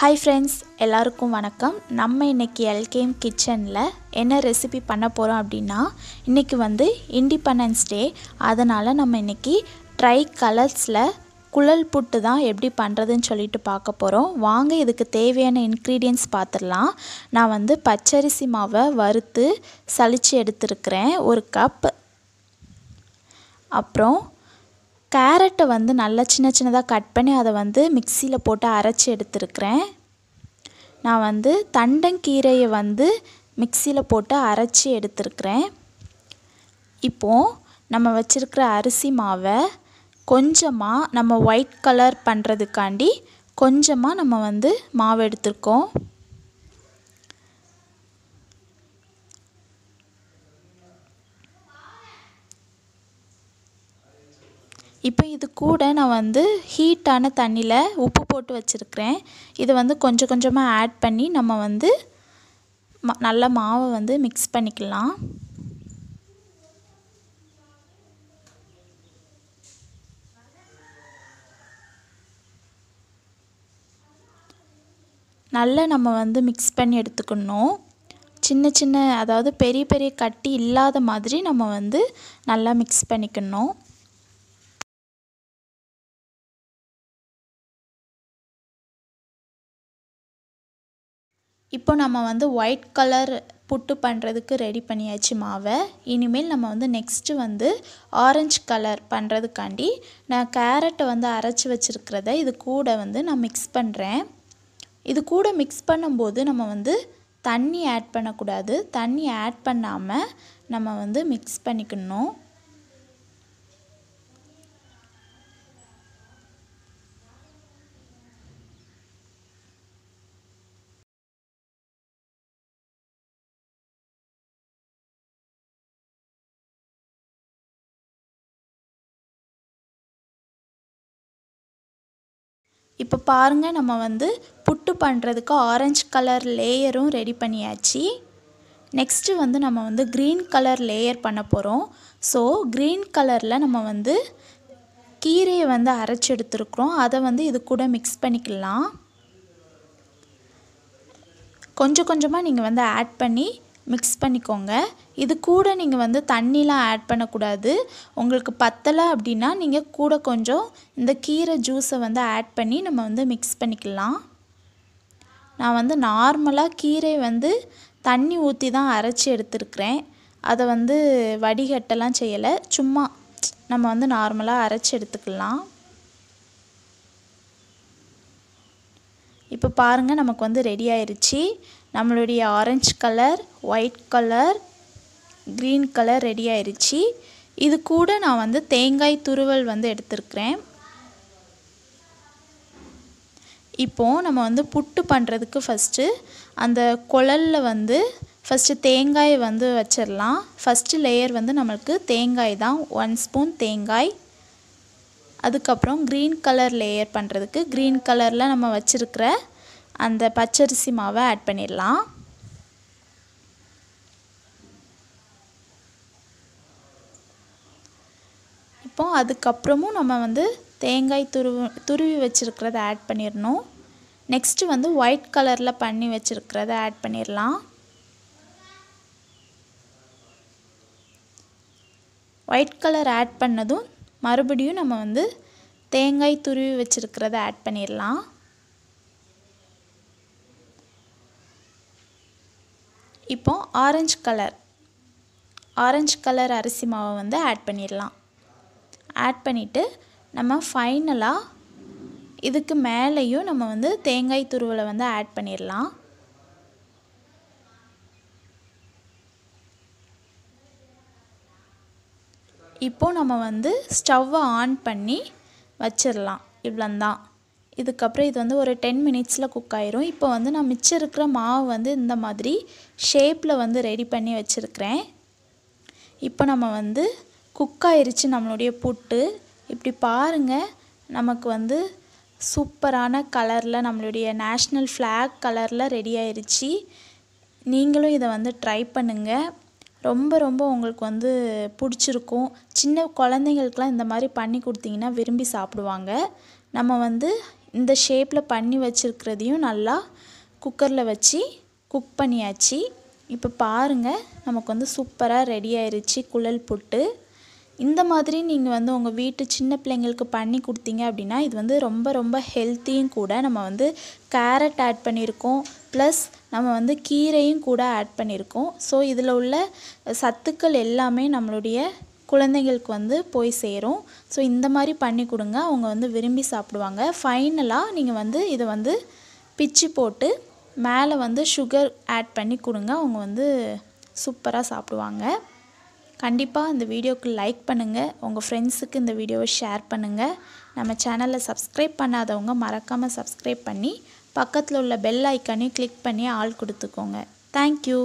hi friends எல்லாருக்கும் வணக்கம் நம்ம இன்றைக்கி எல்கேம் கிச்சனில் என்ன ரெசிபி பண்ண போகிறோம் அப்படின்னா இன்றைக்கி வந்து இண்டிபெண்டன்ஸ் டே அதனால் நம்ம இன்றைக்கி ட்ரை கலர்ஸில் குழல் புட்டு தான் எப்படி பண்ணுறதுன்னு சொல்லிட்டு பார்க்க போகிறோம் வாங்க இதுக்கு தேவையான இன்க்ரீடியன்ஸ் பார்த்துடலாம் நான் வந்து பச்சரிசி மாவை வறுத்து சளிச்சு எடுத்துருக்கிறேன் ஒரு கப் அப்புறம் கேரட்டை வந்து நல்லா சின்ன சின்னதாக கட் பண்ணி அதை வந்து மிக்சியில் போட்டு அரைச்சி எடுத்துருக்கிறேன் நான் வந்து தண்டங்கீரையை வந்து மிக்சியில் போட்டு அரைச்சி எடுத்துருக்கிறேன் இப்போது நம்ம வச்சுருக்கிற அரிசி மாவை கொஞ்சமாக நம்ம ஒயிட் கலர் பண்ணுறதுக்காண்டி கொஞ்சமாக நம்ம வந்து மாவு எடுத்துருக்கோம் இப்போ இது கூட நான் வந்து ஹீட்டான தண்ணியில் உப்பு போட்டு வச்சுருக்கிறேன் இதை வந்து கொஞ்சம் கொஞ்சமாக ஆட் பண்ணி நம்ம வந்து நல்ல மாவை வந்து மிக்ஸ் பண்ணிக்கலாம் நல்லா நம்ம வந்து மிக்ஸ் பண்ணி எடுத்துக்கணும் சின்ன சின்ன அதாவது பெரிய பெரிய கட்டி இல்லாத மாதிரி நம்ம வந்து நல்லா மிக்ஸ் பண்ணிக்கணும் இப்போ நம்ம வந்து ஒயிட் கலர் புட்டு பண்ணுறதுக்கு ரெடி பண்ணியாச்சு மாவை இனிமேல் நம்ம வந்து நெக்ஸ்ட்டு வந்து ஆரஞ்சு கலர் பண்ணுறதுக்காண்டி நான் கேரட்டை வந்து அரைச்சி வச்சுருக்கிறத இது கூட வந்து நான் மிக்ஸ் பண்ணுறேன் இது கூட மிக்ஸ் பண்ணும்போது நம்ம வந்து தண்ணி ஆட் பண்ணக்கூடாது தண்ணி ஆட் பண்ணாமல் நம்ம வந்து மிக்ஸ் பண்ணிக்கணும் இப்போ பாருங்கள் நம்ம வந்து புட்டு பண்ணுறதுக்கு ஆரஞ்சு கலர் லேயரும் ரெடி பண்ணியாச்சு நெக்ஸ்ட்டு வந்து நம்ம வந்து க்ரீன் கலர் லேயர் பண்ண போகிறோம் ஸோ க்ரீன் கலரில் நம்ம வந்து கீரையை வந்து அரைச்சி எடுத்துருக்குறோம் அதை வந்து இது கூட மிக்ஸ் பண்ணிக்கலாம் கொஞ்சம் கொஞ்சமாக நீங்கள் வந்து ஆட் பண்ணி மிக்ஸ் பண்ணிக்கோங்க இது கூட நீங்கள் வந்து தண்ணிலாம் ஆட் பண்ணக்கூடாது உங்களுக்கு பத்தலை அப்படின்னா நீங்கள் கூட கொஞ்சம் இந்த கீரை ஜூஸை வந்து ஆட் பண்ணி நம்ம வந்து மிக்ஸ் பண்ணிக்கலாம் நான் வந்து நார்மலாக கீரை வந்து தண்ணி ஊற்றி தான் அரைச்சி எடுத்துருக்கிறேன் அதை வந்து வடிகட்டெல்லாம் செய்யலை சும்மா நம்ம வந்து நார்மலாக அரைச்சி எடுத்துக்கலாம் இப்போ பாருங்கள் நமக்கு வந்து ரெடி ஆயிடுச்சு நம்மளுடைய orange colour white colour green colour ready ஆயிடுச்சு இது கூட நான் வந்து தேங்காய் துருவல் வந்து எடுத்திருக்கிறேன் இப்போது நம்ம வந்து புட்டு பண்ணுறதுக்கு ஃபஸ்ட்டு அந்த குழலில் வந்து ஃபஸ்ட்டு தேங்காய் வந்து வச்சிடலாம் ஃபஸ்ட்டு லேயர் வந்து நம்மளுக்கு தேங்காய் தான் ஒன் ஸ்பூன் தேங்காய் அதுக்கப்புறம் க்ரீன் கலர் லேயர் பண்ணுறதுக்கு க்ரீன் கலரில் நம்ம வச்சுருக்கிற அந்த பச்சரிசி மாவை ஆட் பண்ணிடலாம் இப்போ அதுக்கப்புறமும் நம்ம வந்து தேங்காய் துருவி துருவி வச்சுருக்கிறத ஆட் பண்ணிடணும் நெக்ஸ்ட்டு வந்து ஒயிட் கலரில் பண்ணி வச்சுருக்கிறத ஆட் பண்ணிடலாம் ஒயிட் கலர் ஆட் பண்ணதும் மறுபடியும் நம்ம வந்து தேங்காய் துருவி வச்சுருக்கிறத ஆட் பண்ணிடலாம் இப்போ ஆரஞ்சு கலர் ஆரஞ்சு கலர் அரிசி மாவை வந்து ஆட் பண்ணிடலாம் ஆட் பண்ணிவிட்டு நம்ம ஃபைனலாக இதுக்கு மேலேயும் நம்ம வந்து தேங்காய் துருவலை வந்து ஆட் பண்ணிடலாம் இப்போது நம்ம வந்து ஸ்டவ்வை ஆன் பண்ணி வச்சிடலாம் இவ்வளோந்தான் இதுக்கப்புறம் இது வந்து ஒரு டென் மினிட்ஸில் குக் ஆயிரும் இப்போ வந்து நான் மிச்சம் இருக்கிற மாவு வந்து இந்த மாதிரி ஷேப்பில் வந்து ரெடி பண்ணி வச்சுருக்கிறேன் இப்போ நம்ம வந்து குக் ஆயிடுச்சு நம்மளுடைய புட்டு இப்படி பாருங்கள் நமக்கு வந்து சூப்பரான கலரில் நம்மளுடைய நேஷ்னல் ஃப்ளாக் கலரில் ரெடி ஆயிடுச்சு நீங்களும் இதை வந்து ட்ரை பண்ணுங்கள் ரொம்ப ரொம்ப உங்களுக்கு வந்து பிடிச்சிருக்கும் சின்ன குழந்தைங்களுக்கெலாம் இந்த மாதிரி பண்ணி கொடுத்தீங்கன்னா விரும்பி சாப்பிடுவாங்க நம்ம வந்து இந்த ஷேப்பில் பண்ணி வச்சுருக்கிறதையும் நல்லா குக்கரில் வச்சு குக் பண்ணியாச்சு இப்போ பாருங்கள் நமக்கு வந்து சூப்பராக ரெடி ஆயிருச்சு குழல் புட்டு இந்த மாதிரி நீங்கள் வந்து உங்கள் வீட்டு சின்ன பிள்ளைங்களுக்கு பண்ணி கொடுத்தீங்க அப்படின்னா இது வந்து ரொம்ப ரொம்ப ஹெல்த்தியும் கூட நம்ம வந்து கேரட் ஆட் பண்ணியிருக்கோம் ப்ளஸ் நம்ம வந்து கீரையும் கூட ஆட் பண்ணியிருக்கோம் ஸோ இதில் உள்ள சத்துக்கள் எல்லாமே நம்மளுடைய குழந்தைங்களுக்கு வந்து போய் சேரும் ஸோ இந்த மாதிரி பண்ணி கொடுங்க அவங்க வந்து விரும்பி சாப்பிடுவாங்க ஃபைனலாக நீங்கள் வந்து இதை வந்து பிச்சு போட்டு மேலே வந்து சுகர் ஆட் பண்ணி கொடுங்க அவங்க வந்து சூப்பராக சாப்பிடுவாங்க கண்டிப்பாக இந்த வீடியோக்கு லைக் பண்ணுங்கள் உங்கள் ஃப்ரெண்ட்ஸுக்கு இந்த வீடியோவை ஷேர் பண்ணுங்கள் நம்ம சேனலை சப்ஸ்கிரைப் பண்ணாதவங்க மறக்காமல் சப்ஸ்கிரைப் பண்ணி பக்கத்தில் உள்ள பெல் ஐக்கானையும் கிளிக் பண்ணி ஆள் கொடுத்துக்கோங்க தேங்க்யூ